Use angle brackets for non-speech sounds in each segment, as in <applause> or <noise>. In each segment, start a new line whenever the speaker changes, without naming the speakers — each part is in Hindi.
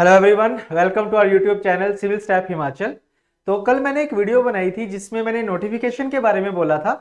hello everyone welcome to our YouTube channel civil staff Himachal तो कल मैंने एक वीडियो बनाई थी जिसमें मैंने नोटिफिकेशन के बारे में बोला था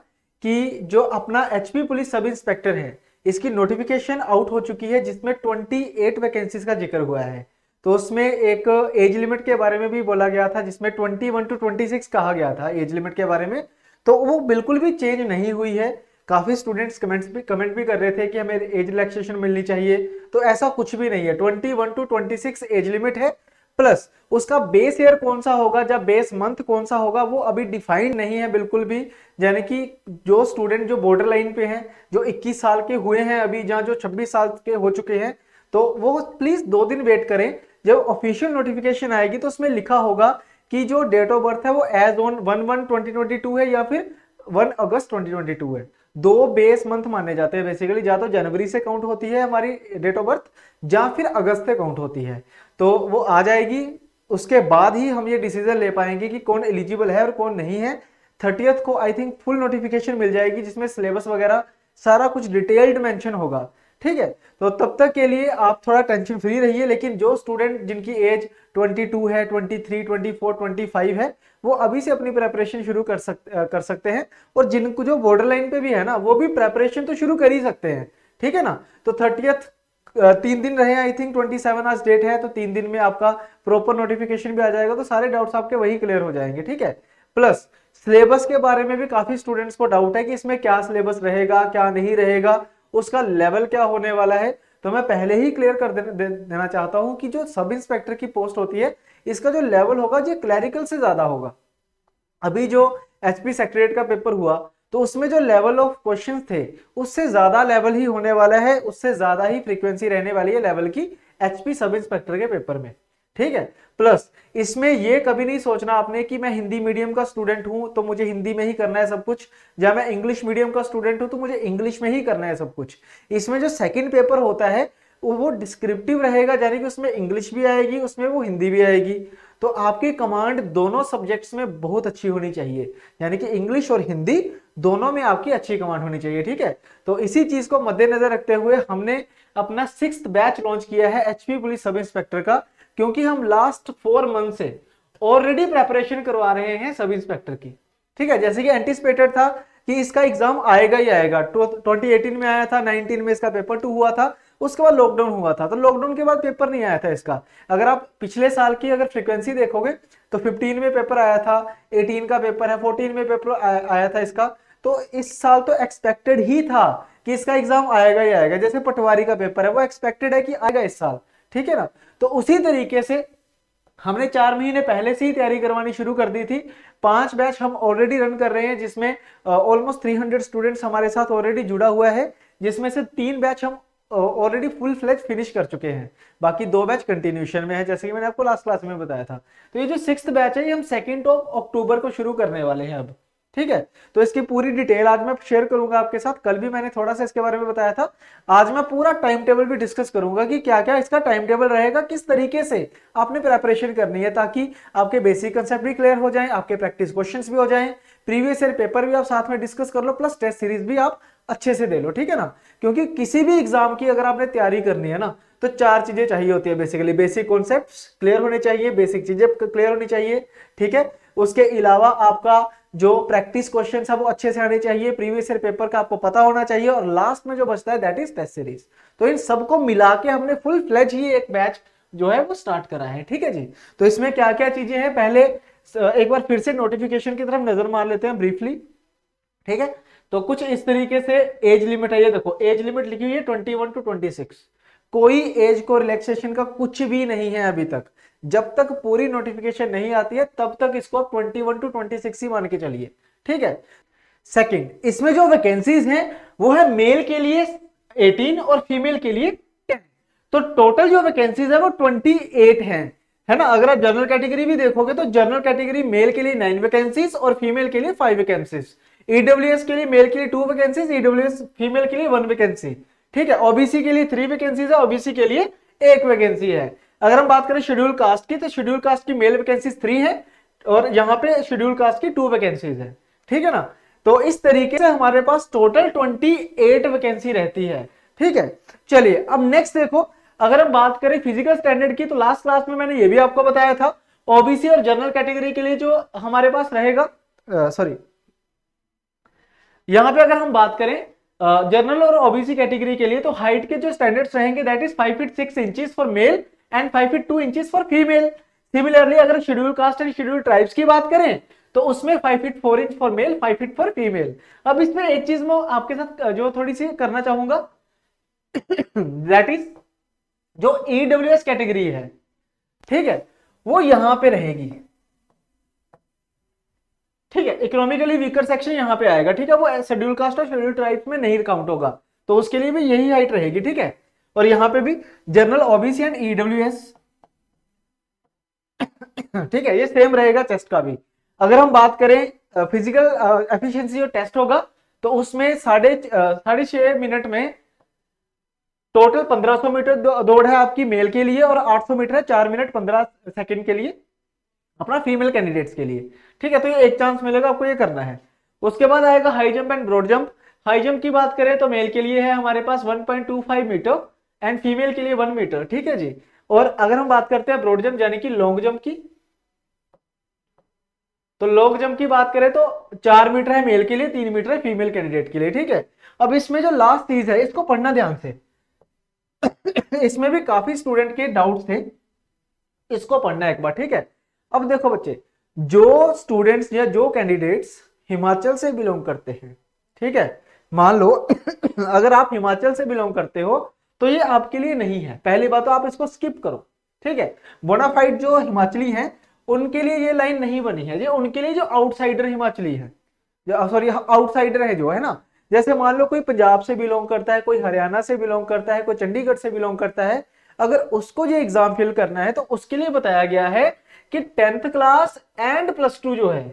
कि जो अपना एचपी पुलिस सब इंस्पेक्टर है इसकी नोटिफिकेशन आउट हो चुकी है जिसमें ट्वेंटी एट वैकेंसीज का जिक्र हुआ है तो उसमें एक एज लिमिट के बारे में भी बोला गया था जिसमें ट्वेंटी टू ट्वेंटी कहा गया था एज लिमिट के बारे में तो वो बिल्कुल भी चेंज नहीं हुई है काफ़ी स्टूडेंट्स कमेंट्स भी कमेंट भी कर रहे थे कि हमें एज रिलैक्सेशन मिलनी चाहिए तो ऐसा कुछ भी नहीं है ट्वेंटी टू 26 एज लिमिट है प्लस उसका बेस ईयर कौन सा होगा या बेस मंथ कौन सा होगा वो अभी डिफाइंड नहीं है बिल्कुल भी यानी कि जो स्टूडेंट जो बॉर्डर लाइन पे हैं जो 21 साल के हुए हैं अभी जहाँ जो 26 साल के हो चुके हैं तो वो प्लीज़ दो दिन वेट करें जब ऑफिशियल नोटिफिकेशन आएगी तो उसमें लिखा होगा कि जो डेट ऑफ बर्थ है वो age on one one twenty है या फिर वन अगस्त ट्वेंटी है दो बेस मंथ माने जाते हैं बेसिकली या तो जनवरी से काउंट होती है हमारी डेट ऑफ बर्थ या फिर अगस्त से काउंट होती है तो वो आ जाएगी उसके बाद ही हम ये डिसीजन ले पाएंगे कि कौन एलिजिबल है और कौन नहीं है थर्टियथ को आई थिंक फुल नोटिफिकेशन मिल जाएगी जिसमें सिलेबस वगैरह सारा कुछ डिटेल्ड मेंशन होगा ठीक है तो तब तक के लिए आप थोड़ा टेंशन फ्री रहिए लेकिन जो स्टूडेंट जिनकी एज 22 है 23, 24, 25 है वो अभी से अपनी प्रेपरेशन शुरू कर सकते कर सकते हैं और जिनको जो बॉर्डर लाइन पे भी है ना वो भी प्रेपरेशन तो शुरू कर ही सकते हैं ठीक है ना तो थर्टियथ तीन दिन रहे आई थिंक ट्वेंटी सेवन आज डेट है तो तीन दिन में आपका प्रॉपर नोटिफिकेशन भी आ जाएगा तो सारे डाउट्स आपके वही क्लियर हो जाएंगे ठीक है प्लस सिलेबस के बारे में भी काफी स्टूडेंट्स को डाउट है कि इसमें क्या सिलेबस रहेगा क्या नहीं रहेगा उसका लेवल क्या होने वाला है तो मैं पहले ही क्लियर कर दे, दे, देना चाहता हूं कि जो सब इंस्पेक्टर की पोस्ट होती है इसका जो लेवल होगा ये क्लैरिकल से ज्यादा होगा अभी जो एचपी सेक्रेटरीट का पेपर हुआ तो उसमें जो लेवल ऑफ क्वेश्चन थे उससे ज्यादा लेवल ही होने वाला है उससे ज्यादा ही फ्रीक्वेंसी रहने वाली है लेवल की एचपी सब इंस्पेक्टर के पेपर में ठीक है प्लस इसमें यह कभी नहीं सोचना आपने कि मैं हिंदी मीडियम का स्टूडेंट हूं तो मुझे हिंदी में ही करना है सब कुछ या मैं इंग्लिश मीडियम का स्टूडेंट हूं तो मुझे इंग्लिश में ही करना है सब कुछ इसमें जो सेकंड पेपर होता है वो डिस्क्रिप्टिव रहेगा यानी कि उसमें इंग्लिश भी आएगी उसमें वो हिंदी भी आएगी तो आपकी कमांड दोनों सब्जेक्ट्स में बहुत अच्छी होनी चाहिए यानी कि इंग्लिश और हिंदी दोनों में आपकी अच्छी कमांड होनी चाहिए ठीक है तो इसी चीज को मद्देनजर रखते हुए हमने अपना सिक्स बैच लॉन्च किया है एचपी पुलिस सब इंस्पेक्टर का क्योंकि हम लास्ट फोर मंथ से ऑलरेडी प्रेपरेशन करवा रहे हैं सब इंस्पेक्टर की ठीक है जैसे कि एंटीसिपेटेड था कि इसका एग्जाम आएगा ही आएगा 2018 में आया था 19 में इसका पेपर टू हुआ था उसके बाद लॉकडाउन हुआ था तो लॉकडाउन के बाद पेपर नहीं आया था इसका अगर आप पिछले साल की अगर फ्रीक्वेंसी देखोगे तो 15 में पेपर आया था 18 का पेपर है 14 में पेपर आया था इसका तो इस साल तो एक्सपेक्टेड ही था कि इसका एग्जाम आएगा ही आएगा जैसे पटवारी का पेपर है वो एक्सपेक्टेड है कि आएगा इस साल ठीक है ना तो उसी तरीके से हमने चार महीने पहले से ही तैयारी करवानी शुरू कर दी थी पांच बैच हम ऑलरेडी रन कर रहे हैं जिसमें ऑलमोस्ट थ्री हंड्रेड स्टूडेंट्स हमारे साथ ऑलरेडी जुड़ा हुआ है जिसमें से तीन बैच हम ऑलरेडी फुल फ्लेज फिनिश कर चुके हैं बाकी दो बैच कंटिन्यूशन में है जैसे कि मैंने आपको लास्ट क्लास में बताया था तो ये जो सिक्स बैच है ये हम सेकेंड ऑफ अक्टूबर को शुरू करने वाले हैं अब ठीक है तो इसकी पूरी डिटेल आज मैं शेयर करूंगा आपके साथ कल भी मैंने थोड़ा सा इसके बारे में बताया था आज मैं पूरा टाइम टेबल भी डिस्कस करूंगा कि क्या क्या इसका टाइम टेबल रहेगा किस तरीके से आपने प्रेपरेशन करनी है ताकि आपके बेसिक कंसेप्ट भी क्लियर हो जाए आपके प्रैक्टिस क्वेश्चन भी हो जाए प्रीवियस ईयर पेपर भी आप साथ में डिस्कस कर लो प्लस टेस्ट सीरीज भी आप अच्छे से दे लो ठीक है ना क्योंकि किसी भी एग्जाम की अगर आपने तैयारी करनी है ना तो चार चीजें चाहिए होती है बेसिकली बेसिक कॉन्सेप्ट क्लियर होने चाहिए बेसिक चीजें क्लियर होनी चाहिए ठीक है उसके अलावा आपका जो प्रैक्टिस क्वेश्चन है वो अच्छे से आने चाहिए प्रीवियस ईयर पेपर का आपको पता होना चाहिए और लास्ट में जो बचता है दैट इज टेस्ट सीरीज तो इन सबको मिला के हमने फुल फ्लेज ही एक बैच जो है वो स्टार्ट करा है ठीक है जी तो इसमें क्या क्या चीजें हैं पहले एक बार फिर से नोटिफिकेशन की तरफ नजर मार लेते हैं ब्रीफली ठीक है तो कुछ इस तरीके से एज लिमिट है ये देखो एज लिमिट लिखी हुई है twenty one to twenty six कोई एज को रिलैक्सेशन का कुछ भी नहीं है अभी तक जब तक पूरी नोटिफिकेशन नहीं आती है तब तक इसको आप वन टू ट्वेंटी ही मान के चलिए ठीक है सेकेंड इसमें जो वैकेंसीज हैं वो है मेल के लिए 18 और फीमेल के लिए 10 तो टोटल जो वैकेंसीज है वो 28 हैं है ना अगर आप जनरल कैटेगरी भी देखोगे तो जनरल कैटेगरी मेल के लिए नाइन वैकेंसीज और फीमेल के लिए फाइव वैकेंसीज ईडब्ल्यूएस के लिए मेल के लिए टू वैकेंसीज ईडब्ल्यूएस फीमेल के लिए वन वैकेंसी ठीक है ओबीसी के लिए थ्री वैकेंसीज है ओबीसी के लिए एक वैकेंसी है अगर हम बात करें शेड्यूल कास्ट की तो शेड्यूल कास्ट की मेल वैकेंसी थ्री है और यहाँ पे शेड्यूल कास्ट की टू वैकेंसीज है ठीक है ना तो इस तरीके से हमारे पास टोटल ट्वेंटी एट वैकेंसी रहती है ठीक है चलिए अब नेक्स्ट देखो अगर हम बात करें फिजिकल स्टैंडर्ड की तो लास्ट क्लास में मैंने ये भी आपको बताया था ओबीसी और जनरल कैटेगरी के लिए जो हमारे पास रहेगा सॉरी यहां पे अगर हम बात करें जनरल और ओबीसी कैटेगरी के लिए तो हाइट के जो स्टैंडर्ड्स रहेंगे that is five feet six inches for male and five feet two inches for female similarly अगर schedule caste and schedule tribes की बात करें तो उसमें five feet four inch for male five feet for female अब इसमें एक चीज मैं आपके साथ जो थोड़ी सी करना चाहूंगा दैट इज जो ईडब्ल्यू एस कैटेगरी है ठीक है वो यहां पे रहेगी ठीक है इकोनॉमिकली वीकर सेक्शन यहाँ पे आएगा ठीक है वो शेड्यूल कास्ट और शेड्यूल ट्राइब में नहीं काउंट होगा तो उसके लिए भी यही हाइट रहेगी ठीक है और यहां पे भी general OBC and EW S ठीक है ये सेम रहेगा टेस्ट का भी अगर हम बात करें फिजिकल एफिशिएंसी और टेस्ट होगा तो उसमें साढ़े साढ़े छह मिनट में टोटल 1500 मीटर दौड़ है आपकी मेल के लिए और 800 मीटर है चार मिनट 15 सेकंड के लिए अपना फीमेल कैंडिडेट्स के लिए ठीक है तो ये एक चांस मिलेगा आपको ये करना है उसके बाद आएगा high jump and broad jump high jump की बात करें तो मेल के लिए है हमारे पास 1.25 मीटर एंड फीमेल के लिए वन मीटर ठीक है जी और अगर हम बात करते हैं ब्रोड जम्प यानी कि लॉन्ग जम्प की तो लॉन्ग जम्प की बात करें तो चार मीटर है मेल के लिए तीन मीटर है फीमेल कैंडिडेट के लिए ठीक है अब इसमें जो लास्ट चीज है इसको पढ़ना ध्यान से <coughs> इसमें भी काफी स्टूडेंट के डाउट थे इसको पढ़ना एक बार ठीक है अब देखो बच्चे जो स्टूडेंट्स या जो कैंडिडेट्स हिमाचल से बिलोंग करते हैं ठीक है मान लो <coughs> अगर आप हिमाचल से बिलोंग करते हो तो ये आपके लिए नहीं है पहली बात तो आप इसको स्किप करो ठीक है बोनाफाइड जो हिमाचली है उनके लिए ये लाइन नहीं बनी है ये उनके लिए जो आउटसाइडर हिमाचली है सॉरी आउटसाइडर है जो है ना जैसे मान लो कोई पंजाब से बिलोंग करता है कोई हरियाणा से बिलोंग करता है कोई चंडीगढ़ से बिलोंग करता है अगर उसको ये एग्जाम फिल करना है तो उसके लिए बताया गया है कि tenth class and plus two जो है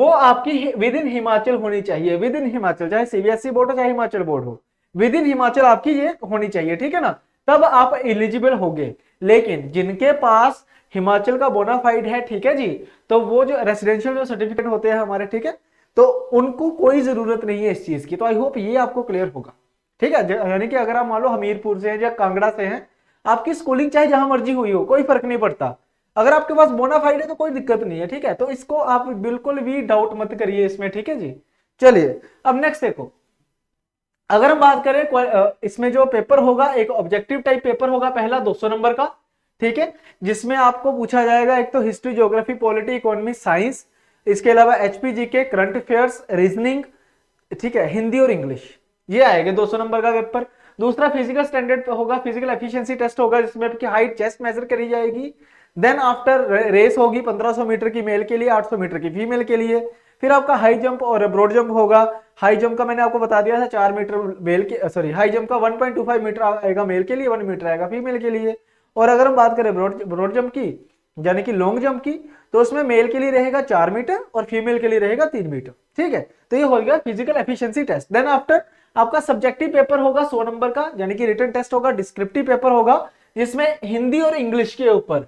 वो आपकी विद इन हिमाचल होनी चाहिए विद इन हिमाचल चाहे सीबीएसई बोर्ड e हो चाहे हिमाचल बोर्ड हो विद इन हिमाचल आपकी ये होनी चाहिए ठीक है ना तब आप एलिजिबल गए लेकिन जिनके पास हिमाचल का बोनाफाइड है ठीक है जी तो वो जो रेसिडेंशियल जो सर्टिफिकेट होते हैं हमारे ठीक है तो उनको कोई जरूरत नहीं है इस चीज की तो आई होप ये आपको क्लियर होगा ठीक है यानी कि अगर आप मान लो हमीरपुर से हैं या कांगड़ा से हैं आपकी स्कूलिंग चाहे जहां मर्जी हुई हो कोई फर्क नहीं पड़ता अगर आपके पास बोनाफाइड है तो कोई दिक्कत नहीं है ठीक है तो इसको आप बिल्कुल भी डाउट मत करिए इसमें ठीक है जी चलिए अब नेक्स्ट देखो अगर हम बात करें इसमें जो पेपर होगा एक ऑब्जेक्टिव टाइप पेपर होगा पहला 200 नंबर का ठीक है जिसमें आपको पूछा जाएगा एक तो history geography polity economy science इसके अलावा एचपीजी के करंट अफेयर्स रीजनिंग ठीक है हिंदी और इंग्लिश ये आएगा 200 नंबर का पेपर दूसरा फिजिकल स्टैंडर्ड होगा फिजिकल एफिशियंसी टेस्ट होगा जिसमें आपकी हाइट चेस्ट मेजर करी जाएगी देन आफ्टर रेस होगी 1500 मीटर की मेल के लिए सौ मीटर की फीमेल के लिए फिर आपका हाई जंप और ब्रॉड जंप होगा हाई जंप का मैंने आपको बता दिया था चार मीटर मेल के सॉरी हाई जंप का 1.25 मीटर आएगा मेल के लिए वन मीटर आएगा फीमेल के लिए और अगर हम बात करें ब्रॉड ब्रॉड जंप की यानी कि लॉन्ग जंप की तो उसमें मेल के लिए रहेगा चार मीटर और फीमेल के लिए रहेगा तीन मीटर ठीक है तो ये हो गया physical efficiency test then after आपका सब्जेक्टिव पेपर होगा सौ नंबर का यानी कि रिटर्न टेस्ट होगा डिस्क्रिप्टिव पेपर होगा जिसमें हिंदी और इंग्लिश के ऊपर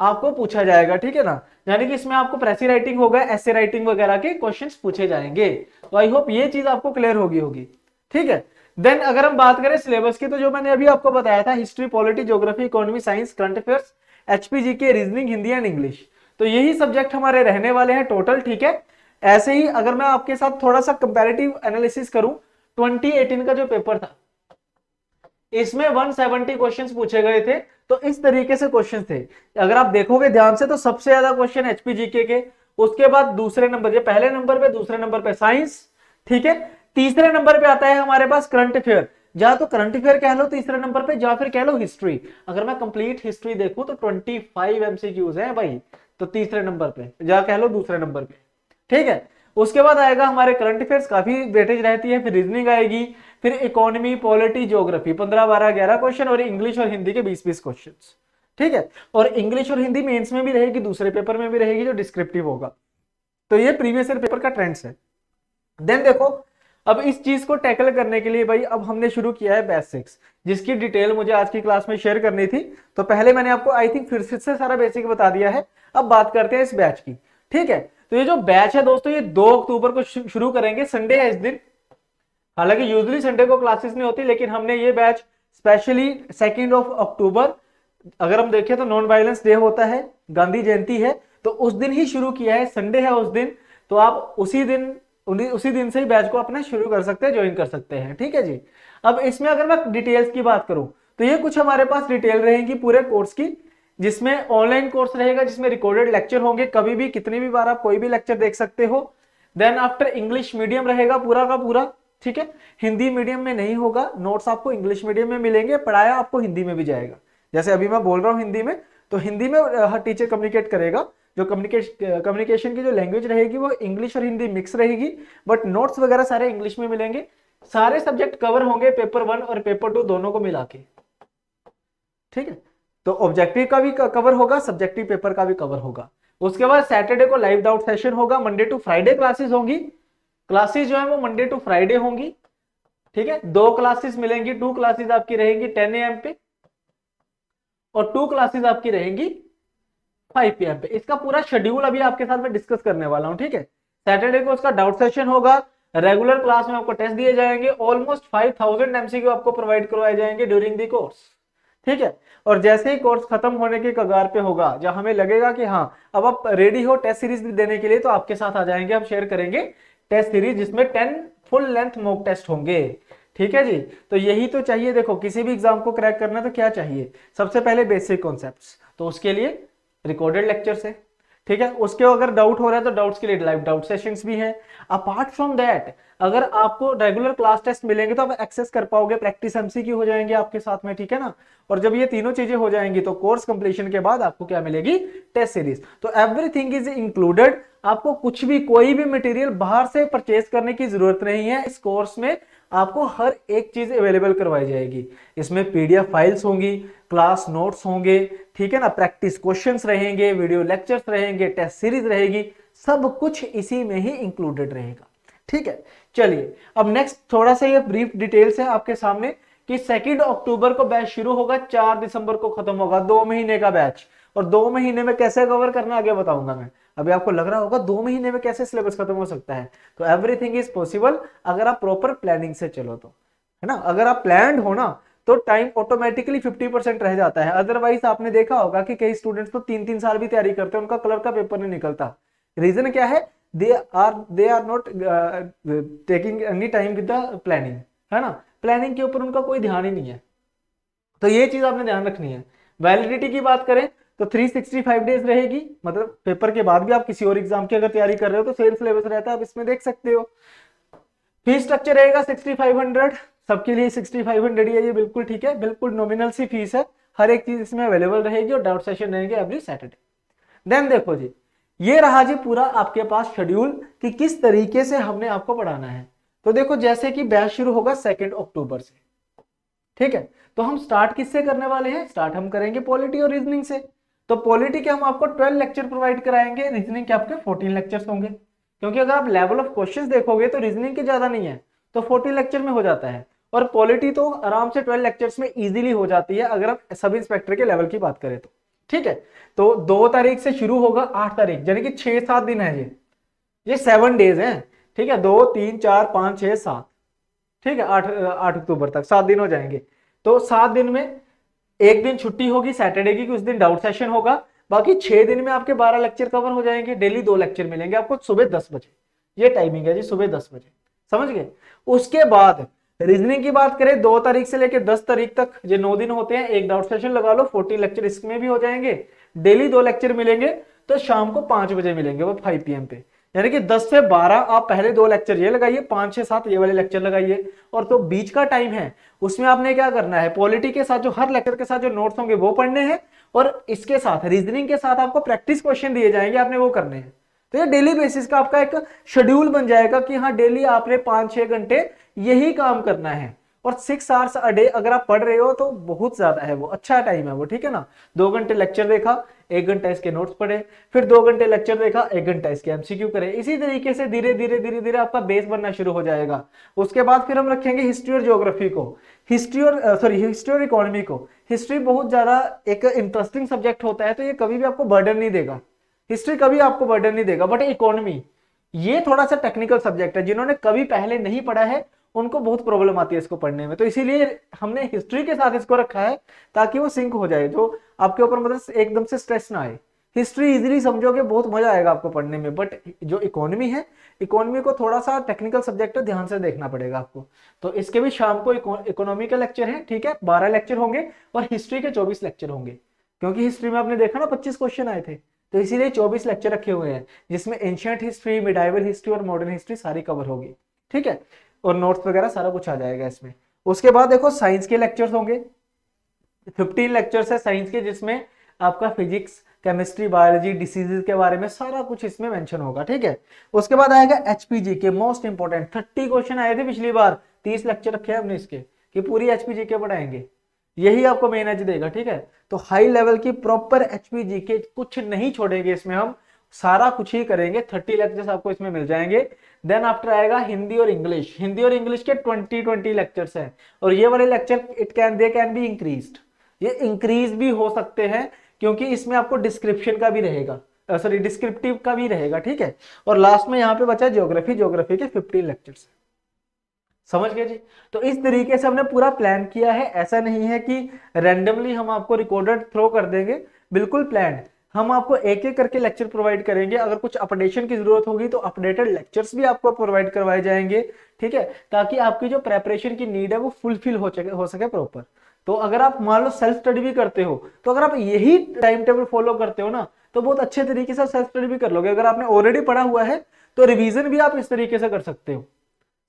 आपको पूछा जाएगा ठीक है ना यानी कि इसमें आपको प्रेसी राइटिंग होगा ऐसे राइटिंग वगैरह के क्वेश्चन पूछे जाएंगे तो आई होप ये चीज आपको क्लियर होगी होगी ठीक है देन अगर हम बात करें सिलेबस की तो जो मैंने अभी आपको बताया था history polity geography economy science current affairs HPG K reasoning Hindi and English तो यही सब्जेक्ट हमारे रहने वाले हैं टोटल ठीक है ऐसे ही अगर मैं आपके साथ थोड़ा सा कंपेरेटिव एनालिसिस करूं 2018 का जो पेपर था इसमें 170 क्वेश्चन पूछे गए थे तो इस तरीके से क्वेश्चन थे अगर आप देखोगे ध्यान से तो सबसे ज्यादा क्वेश्चन एचपीजीके के उसके बाद दूसरे नंबर पे पहले नंबर पे दूसरे नंबर पे साइंस ठीक है तीसरे नंबर पे आता है हमारे पास करंट अफेयर या तो करंट अफेयर कह लो तीसरे नंबर पे या फिर कह लो हिस्ट्री अगर मैं कंप्लीट हिस्ट्री देखू तो ट्वेंटी फाइव एमसीक्यूज है भाई तो तीसरे नंबर पे या कह लो दूसरे नंबर पे ठीक है उसके बाद आएगा हमारे करंट अफेयर्स काफी वेटेज रहती है फिर रीजनिंग आएगी फिर इकोनॉमी पॉलिटी ज्योग्राफी पंद्रह बारह ग्यारह क्वेश्चन और इंग्लिश और हिंदी के बीस बीस क्वेश्चन ठीक है और इंग्लिश और हिंदी मेन्स में भी रहेगी दूसरे पेपर में भी रहेगी जो डिस्क्रिप्टिव होगा तो ये प्रीवियस ईयर पेपर का ट्रेंड्स है देन देखो अब इस चीज को टैकल करने के लिए भाई अब हमने शुरू किया है बेसिक्स जिसकी डिटेल मुझे आज की क्लास में शेयर करनी थी तो पहले मैंने आपको आई थिंक फिर से सारा बेसिक बता दिया है अब बात करते हैं इस बैच की ठीक है तो ये जो बैच है दोस्तों ये दो अक्टूबर को शुरू करेंगे संडे है इस दिन हालांकि यूजली संडे को क्लासेस नहीं होती लेकिन हमने ये batch specially second of October अगर हम देखें तो नॉन वायलेंस डे होता है गांधी जयंती है तो उस दिन ही शुरू किया है संडे है उस दिन तो आप उसी दिन उसी दिन से ही बैच को अपना शुरू कर सकते हैं ज्वाइन कर सकते हैं ठीक है जी अब इसमें अगर मैं डिटेल्स की बात करूं तो ये कुछ हमारे पास डिटेल रहेगी पूरे कोर्स की जिसमें ऑनलाइन कोर्स रहेगा जिसमें रिकॉर्डेड लेक्चर होंगे कभी भी कितनी भी बार आप कोई भी लेक्चर देख सकते हो देन आफ्टर इंग्लिश मीडियम रहेगा पूरा का पूरा ठीक है हिंदी मीडियम में नहीं होगा नोट्स आपको इंग्लिश मीडियम में मिलेंगे पढ़ाया आपको हिंदी में भी जाएगा जैसे अभी मैं बोल रहा हूँ हिंदी में तो हिंदी में हर टीचर कम्युनिकेट करेगा जो कम्युनिकेशन कम्युनिकेशन की जो लैंग्वेज रहेगी वो इंग्लिश और हिंदी मिक्स रहेगी बट नोट्स वगैरह सारे इंग्लिश में मिलेंगे सारे सब्जेक्ट कवर होंगे पेपर वन और पेपर टू दोनों को मिला के ठीक है तो ऑब्जेक्टिव का भी कवर होगा सब्जेक्टिव पेपर का भी कवर होगा उसके बाद सैटरडे को लाइव डाउट सेशन होगा मंडे टू फ्राइडे क्लासेस होंगी क्लासेस जो है वो मंडे टू फ्राइडे होंगी ठीक है दो क्लासेस मिलेंगी टू क्लासेस आपकी रहेंगी टेन एम पे और टू क्लासेस आपकी रहेंगी फाइव पी पे इसका पूरा शेड्यूल अभी आपके साथ में डिस्कस करने वाला हूँ ठीक है सैटरडे को उसका डाउट सेशन होगा रेगुलर क्लास में आपको टेस्ट दिए जाएंगे ऑलमोस्ट फाइव थाउजेंड एमसीक्यू आपको प्रोवाइड करवाए जाएंगे ड्यूरिंग दी कोर्स ठीक है और जैसे ही कोर्स खत्म होने के कगार पे होगा जब हमें लगेगा कि हाँ अब आप रेडी हो टेस्ट सीरीज भी देने के लिए तो आपके साथ आ जाएंगे हम शेयर करेंगे टेस्ट सीरीज जिसमें ten full length mock test होंगे ठीक है जी तो यही तो चाहिए देखो किसी भी एग्जाम को क्रैक करना तो क्या चाहिए सबसे पहले बेसिक कॉन्सेप्ट तो उसके लिए रिकॉर्डेड लेक्चर है ठीक है उसके अगर डाउट हो रहा है तो डाउट्स के लिए लाइव डाउट सेशंस भी हैं अपार्ट फ्रॉम दैट अगर आपको रेगुलर क्लास टेस्ट मिलेंगे तो आप एक्सेस कर पाओगे प्रैक्टिस की हो जाएंगे आपके साथ में ठीक है ना और जब ये तीनों चीजें हो जाएंगी तो कोर्स कंप्लीशन के बाद आपको क्या मिलेगी टेस्ट सीरीज तो एवरीथिंग इज इंक्लूडेड आपको कुछ भी कोई भी मटेरियल बाहर से परचेज करने की जरूरत नहीं है इस कोर्स में आपको हर एक चीज अवेलेबल करवाई जाएगी इसमें पीडीएफ फाइल्स होंगी क्लास नोट्स होंगे ठीक है ना प्रैक्टिस क्वेश्चंस रहेंगे वीडियो लेक्चर्स रहेंगे टेस्ट सीरीज रहेगी सब कुछ इसी में ही इंक्लूडेड रहेगा ठीक है चलिए अब नेक्स्ट थोड़ा सा ये ब्रीफ डिटेल्स है आपके सामने कि सेकेंड अक्टूबर को बैच शुरू होगा चार दिसंबर को खत्म होगा दो महीने का बैच और दो महीने में कैसे कवर करना आगे बताऊंगा मैं अभी आपको लग रहा होगा दो महीने में कैसे सिलेबस खत्म हो सकता है तो एवरीथिंग इज पॉसिबल अगर आप प्रॉपर प्लानिंग से चलो तो है ना अगर आप प्लान हो ना तो टाइम ऑटोमेटिकली 50 परसेंट रह जाता है अदरवाइज आपने देखा होगा कि कई स्टूडेंट्स तो तीन तीन साल भी तैयारी करते हैं उनका कलर का पेपर नहीं निकलता रीजन क्या है they are they are not taking any time with the planning है ना प्लानिंग के ऊपर उनका कोई ध्यान ही नहीं है तो ये चीज आपने ध्यान रखनी है वैलिडिटी की बात करें तो 365 डेज रहेगी मतलब पेपर के बाद भी आप किसी और एग्जाम की अगर तैयारी कर रहे हो तो सेम सिलेबस रहता है आप इसमें देख सकते हो फीस स्ट्रक्चर रहेगा 6500 सबके लिए 6500 ही है ये बिल्कुल ठीक है बिल्कुल नॉमिनल सी फीस है हर एक चीज इसमें अवेलेबल रहेगी और डाउट सेशन रहेंगे एवरी सैटरडे देन देखो जी ये रहा जी पूरा आपके पास शेड्यूल कि किस तरीके से हमने आपको पढ़ाना है तो देखो जैसे कि बैच शुरू होगा सेकेंड अक्टूबर से ठीक है तो हम स्टार्ट किससे करने वाले हैं स्टार्ट हम करेंगे पॉलिटी और रीजनिंग से तो पॉलिटी के हम आपको 12 लेक्चर प्रोवाइड कराएंगे रीजनिंग के आपके 14 लेक्चर्स होंगे क्योंकि अगर आप लेवल ऑफ क्वेश्चंस देखोगे तो रीजनिंग के ज्यादा नहीं है तो 14 लेक्चर में हो जाता है और पॉलिटी तो आराम से 12 लेक्चर्स में इजीली हो जाती है अगर आप सब इंस्पेक्टर के लेवल की बात करें तो ठीक है तो दो तारीख से शुरू होगा आठ तारीख यानी कि छह सात दिन है ये ये सेवन डेज है ठीक है दो तीन चार पाँच छह सात ठीक है आठ आठ अक्टूबर तक सात दिन हो जाएंगे तो सात दिन में एक दिन छुट्टी होगी सैटरडे की उस दिन डाउट सेशन होगा बाकी छह दिन में आपके बारह लेक्चर कवर हो जाएंगे डेली दो लेक्चर मिलेंगे आपको सुबह दस बजे ये टाइमिंग है जी सुबह दस बजे समझ गए उसके बाद रीजनिंग की बात करें दो तारीख से लेकर दस तारीख तक जो नौ दिन होते हैं एक डाउट सेशन लगा लो फोर्टी लेक्चर इसमें भी हो जाएंगे डेली दो लेक्चर मिलेंगे तो शाम को पांच बजे मिलेंगे वो फाइव पी पे यानी कि दस से बारह आप पहले दो लेक्चर ये लगाइए पांच छह सात ये वाले लेक्चर लगाइए और तो बीच का टाइम है उसमें आपने क्या करना है पॉलिटी के साथ जो हर लेक्चर के साथ जो नोट्स होंगे वो पढ़ने हैं और इसके साथ रीजनिंग के साथ आपको प्रैक्टिस क्वेश्चन दिए जाएंगे आपने वो करने हैं तो ये डेली बेसिस का आपका एक शेड्यूल बन जाएगा कि हाँ डेली आपने पांच छह घंटे यही काम करना है और सिक्स आवर्स अ डे अगर आप पढ़ रहे हो तो बहुत ज्यादा है वो अच्छा टाइम है वो ठीक है ना दो घंटे लेक्चर देखा एक घंटा इसके नोट्स पढ़े फिर दो घंटे लेक्चर देखा एक घंटा इसके एमसीक्यू करे इसी तरीके से धीरे धीरे धीरे धीरे आपका बेस बनना शुरू हो जाएगा उसके बाद फिर हम रखेंगे हिस्ट्री और ज्योग्राफी को हिस्ट्री और सॉरी हिस्ट्री और इकोनॉमी को हिस्ट्री बहुत ज्यादा एक इंटरेस्टिंग सब्जेक्ट होता है तो ये कभी भी आपको बर्डन नहीं देगा हिस्ट्री कभी आपको बर्डन नहीं देगा बट इकोनॉमी ये थोड़ा सा टेक्निकल सब्जेक्ट है जिन्होंने कभी पहले नहीं पढ़ा है उनको बहुत प्रॉब्लम आती है इसको पढ़ने में तो इसीलिए हमने हिस्ट्री के साथ इसको रखा है ताकि वो सिंक हो जाए जो आपके ऊपर मतलब एकदम से स्ट्रेस ना आए हिस्ट्री इजीली समझोगे बहुत मजा आएगा आपको पढ़ने में बट जो इकोनॉमी है इकोनॉमी को थोड़ा सा टेक्निकल सब्जेक्ट ध्यान से देखना पड़ेगा आपको तो इसके भी शाम को इकोनॉमी का लेक्चर है ठीक है बारह लेक्चर होंगे और हिस्ट्री के चौबीस लेक्चर होंगे क्योंकि हिस्ट्री में आपने देखा ना पच्चीस क्वेश्चन आए थे तो इसीलिए चौबीस लेक्चर रखे हुए हैं जिसमें एंशियंट हिस्ट्री मिडाइवल हिस्ट्री और मॉडर्न हिस्ट्री सारी कवर होगी ठीक है और नोट्स वगैरह सारा कुछ आ जाएगा इसमें उसके बाद देखो साइंस के लेक्चर्स होंगे फिफ्टीन लेक्चर्स है साइंस के जिसमें आपका फिजिक्स केमिस्ट्री बायोलॉजी डिसीजेज के बारे में सारा कुछ इसमें मेंशन होगा ठीक है उसके बाद आएगा एचपीजी के मोस्ट इंपॉर्टेंट थर्टी क्वेश्चन आए थे पिछली बार तीस लेक्चर रखे हैं हमने इसके कि पूरी एचपीजी के पढ़ाएंगे यही आपको मेन एच देगा ठीक है तो हाई लेवल की प्रॉपर एचपीजी के कुछ नहीं छोड़ेंगे इसमें हम सारा कुछ ही करेंगे थर्टी लेक्चर्स आपको इसमें मिल जाएंगे देन आफ्टर आएगा हिंदी और इंग्लिश हिंदी और इंग्लिश के ट्वेंटी ट्वेंटी लेक्चर्स हैं और ये वाले lecture it can they can be increase ये इंक्रीज भी हो सकते हैं क्योंकि इसमें आपको डिस्क्रिप्शन का भी रहेगा सॉरी डिस्क्रिप्टिव का भी रहेगा ठीक है और लास्ट में यहाँ पे बचा ज्योग्राफी ज्योग्राफी के फिफ्टीन लेक्चर्स समझ गए जी तो इस तरीके से हमने पूरा प्लान किया है ऐसा नहीं है कि रैंडमली हम आपको रिकॉर्डेड थ्रो कर देंगे बिल्कुल प्लान हम आपको एक एक करके लेक्चर प्रोवाइड करेंगे अगर कुछ अपडेशन की जरूरत होगी तो अपडेटेड लेक्चर्स भी आपको प्रोवाइड करवाए जाएंगे ठीक है ताकि आपकी जो प्रेपरेशन की नीड है वो फुलफिल हो सके हो सके प्रॉपर तो अगर आप मान लो सेल्फ स्टडी भी करते हो तो अगर आप यही टाइम टेबल फॉलो करते हो ना तो बहुत अच्छे तरीके से सेल्फ स्टडी भी कर लोगे अगर आपने ऑलरेडी पढ़ा हुआ है तो रिविजन भी आप इस तरीके से कर सकते हो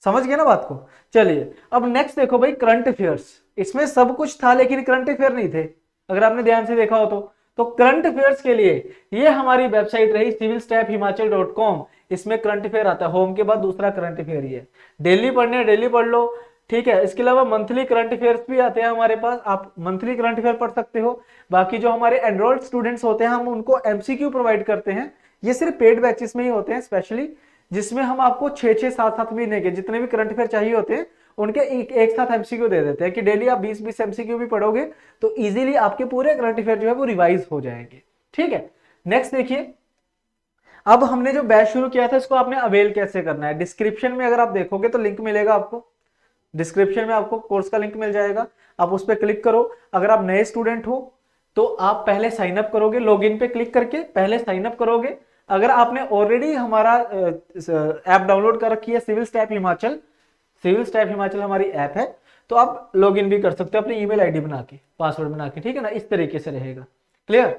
समझ गए ना बात को चलिए अब नेक्स्ट देखो भाई करंट अफेयर्स इसमें सब कुछ था लेकिन करंट अफेयर नहीं थे अगर आपने ध्यान से देखा हो तो तो करंट अफेयर्स के लिए ये हमारी वेबसाइट रही civil step Himachal dot com इसमें करंट अफेयर आता है होम के बाद दूसरा करंट अफेयर ये डेली पढ़ने डेली पढ़ लो ठीक है इसके अलावा मंथली करंट अफेयर्स भी आते हैं हमारे पास आप मंथली करंट अफेयर पढ़ सकते हो बाकी जो हमारे एनरोल्ड स्टूडेंट्स होते हैं हम उनको एमसीक्यू प्रोवाइड करते हैं ये सिर्फ पेड बैचेस में ही होते हैं स्पेशली जिसमें हम आपको छह छह सात सात महीने के जितने भी करंट अफेयर चाहिए होते हैं उनके एक, एक साथ एमसीक्यू दे देते हैं कि डेली आप बीस बीस एमसीक्यू भी पढ़ोगे तो इजीली आपके पूरे करंट अफेयर जो है वो रिवाइज हो जाएंगे ठीक है नेक्स्ट देखिए अब हमने जो बैच शुरू किया था इसको आपने अवेल कैसे करना है डिस्क्रिप्शन में अगर आप देखोगे तो लिंक मिलेगा आपको डिस्क्रिप्शन में आपको कोर्स का लिंक मिल जाएगा आप उस पर क्लिक करो अगर आप नए स्टूडेंट हो तो आप पहले साइन अप करोगे लॉगिन पे क्लिक करके पहले साइन अप करोगे अगर आपने ऑलरेडी हमारा ऐप डाउनलोड कर रखी है civil step Himachal civil step Himachal हमारी ऐप है तो आप लॉग भी कर सकते हो अपनी ईमेल आईडी बना के पासवर्ड बना के ठीक है ना इस तरीके से रहेगा क्लियर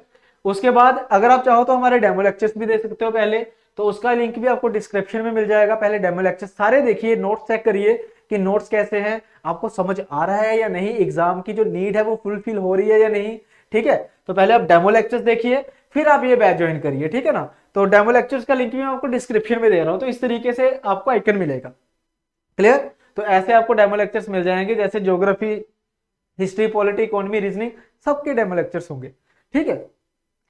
उसके बाद अगर आप चाहो तो हमारे डेमो लेक्चर्स भी दे सकते हो पहले तो उसका लिंक भी आपको डिस्क्रिप्शन में मिल जाएगा पहले डेमो लेक्चर सारे देखिए नोट्स चेक करिए कि नोट्स कैसे हैं आपको समझ आ रहा है या नहीं एग्जाम की जो नीड है वो फुलफिल हो रही है या नहीं ठीक है तो पहले आप डेमो लेक्चर्स देखिए फिर आप ये बैच ज्वाइन करिए ठीक है ना तो डेमो लेक्चर्स का लिंक भी मैं आपको डिस्क्रिप्शन में दे रहा हूँ तो इस तरीके से आपको आइकन मिलेगा क्लियर तो ऐसे आपको डेमो लेक्चर्स मिल जाएंगे जैसे geography history polity economy reasoning सबके डेमो लेक्चर्स होंगे ठीक है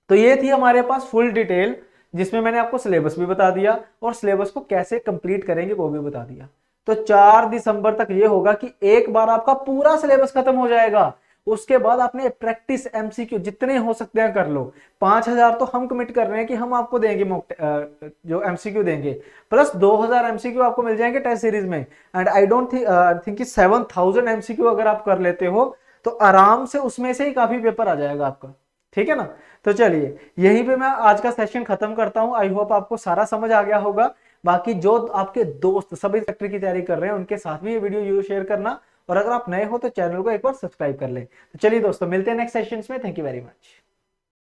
तो ये थी हमारे पास फुल डिटेल जिसमें मैंने आपको सिलेबस भी बता दिया और सिलेबस को कैसे कंप्लीट करेंगे वो भी बता दिया तो चार दिसंबर तक ये होगा कि एक बार आपका पूरा सिलेबस खत्म हो जाएगा उसके बाद आपने प्रैक्टिस एमसीक्यू जितने हो सकते हैं कर लो पांच हजार तो हम कमिट कर रहे हैं कि हम आपको देंगे जो एमसीक्यू देंगे प्लस दो हजार एमसीक्यू आपको मिल जाएंगे टेस्ट सीरीज में and I don't think seven thousand MCQ अगर आप कर लेते हो तो आराम से उसमें से ही काफी पेपर आ जाएगा आपका ठीक है ना तो चलिए यहीं पे मैं आज का सेशन खत्म करता हूं आई होप आपको सारा समझ आ गया होगा बाकी जो आपके दोस्त सब इंस्पेक्टर की तैयारी कर रहे हैं उनके साथ भी ये वीडियो शेयर करना और अगर आप नए हो तो चैनल को एक बार सब्सक्राइब कर लें तो चलिए दोस्तों मिलते हैं नेक्स्ट सेशन में थैंक यू वेरी मच